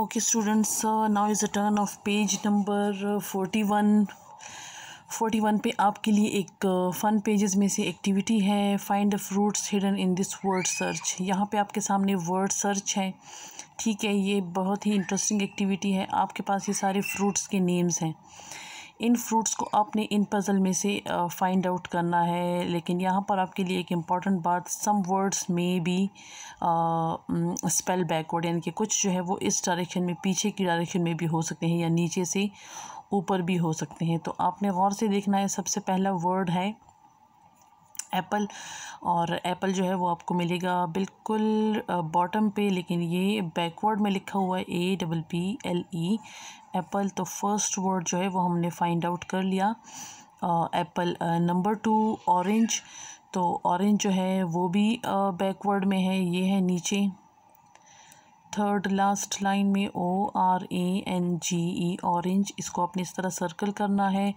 students now is a turn of page number forty one forty one पे आपके लिए एक फ़न uh, पेजेस में से एक्टिविटी है find the fruits hidden in this word search यहाँ पे आपके सामने वर्ड सर्च है ठीक है ये बहुत ही इंटरेस्टिंग एक्टिविटी है आपके पास ये सारे फ्रूट्स के नेम्स हैं इन फ्रूट्स को आपने इन पज़ल में से फाइंड आउट करना है लेकिन यहाँ पर आपके लिए एक इम्पॉर्टेंट बात सम वर्ड्स में भी स्पेल बैकवर्ड यानी कि कुछ जो है वो इस डायरेक्शन में पीछे की डायरेक्शन में भी हो सकते हैं या नीचे से ऊपर भी हो सकते हैं तो आपने गौर से देखना है सबसे पहला वर्ड है एप्पल और एप्पल जो है वो आपको मिलेगा बिल्कुल बॉटम पे लेकिन ये बैकवर्ड में लिखा हुआ है A double P L E apple तो फर्स्ट वर्ड जो है वो हमने फाइंड आउट कर लिया एप्पल नंबर टू ऑरेंज तो ऑरेंज जो है वो भी बैकवर्ड में है ये है नीचे थर्ड लास्ट लाइन में O R A N G E orange इसको अपने इस तरह सर्कल करना है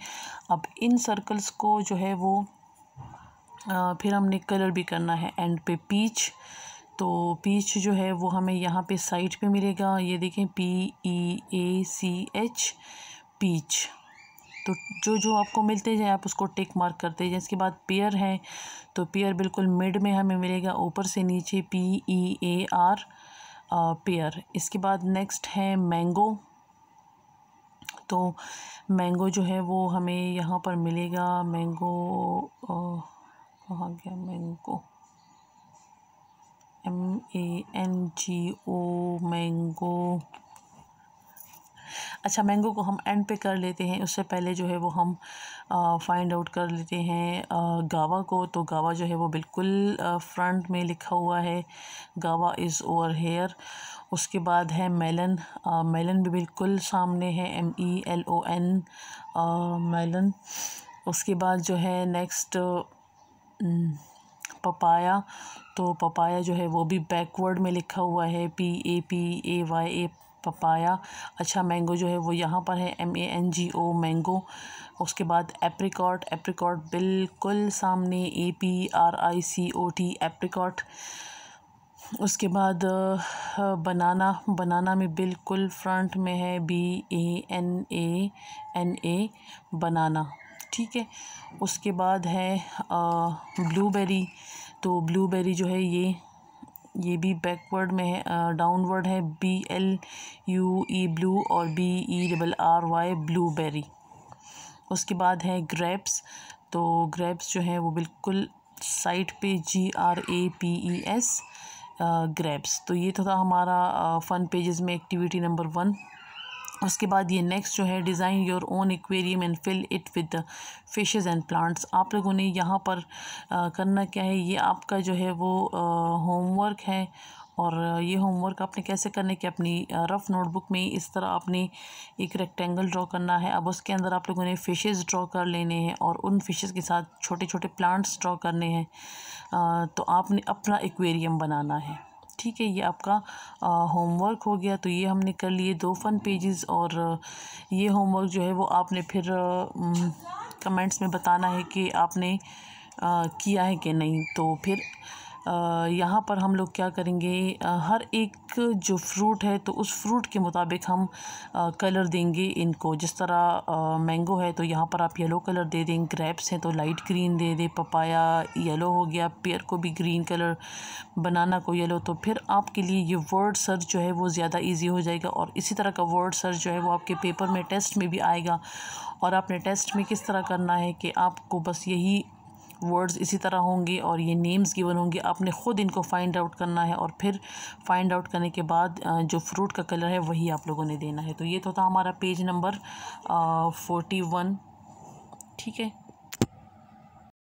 अब इन सर्कल्स को जो है वो आ, फिर हमने कलर भी करना है एंड पे पीच तो पीच जो है वो हमें यहाँ पे साइट पे मिलेगा ये देखें P E A C H peach तो जो जो आपको मिलते जाए आप उसको टिक मार्क करते जाएँ इसके बाद पेयर है तो पेयर बिल्कुल मिड में हमें मिलेगा ऊपर से नीचे P E A R pear इसके बाद नेक्स्ट है मैंगो तो मैंगो जो है वो हमें यहाँ पर मिलेगा मैंगो कहाँ गया mango M A N G O mango अच्छा मैंगो को हम एंड पे कर लेते हैं उससे पहले जो है वो हम फाइंड आउट कर लेते हैं आ, गावा को तो गावा जो है वो बिल्कुल फ्रंट में लिखा हुआ है गावा इज़ ओवर हेयर उसके बाद है मेलन आ, मेलन भी बिल्कुल सामने है M E L O N melon उसके बाद जो है नेक्स्ट पपाया तो पपाया जो है वो भी बैकवर्ड में लिखा हुआ है P A P A Y A papaya अच्छा मैंगो जो है वो यहाँ पर है M A N G O mango उसके बाद एप्रिकॉट एप्रिकॉट बिल्कुल सामने A P R I C O T apricot उसके बाद बनाना बनाना में बिल्कुल फ्रंट में है B A N A N A banana ठीक है उसके बाद है ब्लूबेरी तो ब्लूबेरी जो है ये ये भी बैकवर्ड में है डाउनवर्ड है B L U E blue और B E double R Y blueberry उसके बाद है ग्रेप्स तो ग्रेप्स जो है वो बिल्कुल साइट पे G R A P E S grapes तो ये तो था हमारा फ़न पेजेस में एक्टिविटी नंबर वन उसके बाद ये नेक्स्ट जो है design your own aquarium and fill it with fishes and plants आप लोगों ने यहाँ पर आ, करना क्या है ये आपका जो है वो होमवर्क है और ये होमवर्क आपने कैसे करने कि अपनी रफ़ नोटबुक में इस तरह आपने एक रेक्टेंगल ड्रॉ करना है अब उसके अंदर आप लोगों ने फ़िशेज़ ड्रॉ कर लेने हैं और उन फ़िशेज़ के साथ छोटे छोटे प्लांट्स ड्रॉ करने हैं तो आपने अपना एक्वेरियम बनाना है ठीक है ये आपका होमवर्क हो गया तो ये हमने कर लिए दो फन पेजेस और ये होमवर्क जो है वो आपने फिर कमेंट्स में बताना है कि आपने आ, किया है कि नहीं तो फिर यहाँ पर हम लोग क्या करेंगे हर एक जो फ्रूट है तो उस फ्रूट के मुताबिक हम कलर देंगे इनको जिस तरह मैंगो है तो यहाँ पर आप येलो कलर दे दें ग्रेप्स हैं तो लाइट ग्रीन दे दें पपाया येलो हो गया पेयर को भी ग्रीन कलर बनाना को येलो तो फिर आपके लिए ये वर्ड सर्च जो है वो ज़्यादा ईजी हो जाएगा और इसी तरह का वर्ड सर्च जो है वो आपके पेपर में टेस्ट में भी आएगा और आपने टेस्ट में किस तरह करना है कि आपको बस यही वर्ड्स इसी तरह होंगे और ये नेम्स गिवन होंगे आपने ख़ुद इनको फाइंड आउट करना है और फिर फाइंड आउट करने के बाद जो फ्रूट का कलर है वही आप लोगों ने देना है तो ये तो था हमारा पेज नंबर फोर्टी वन ठीक है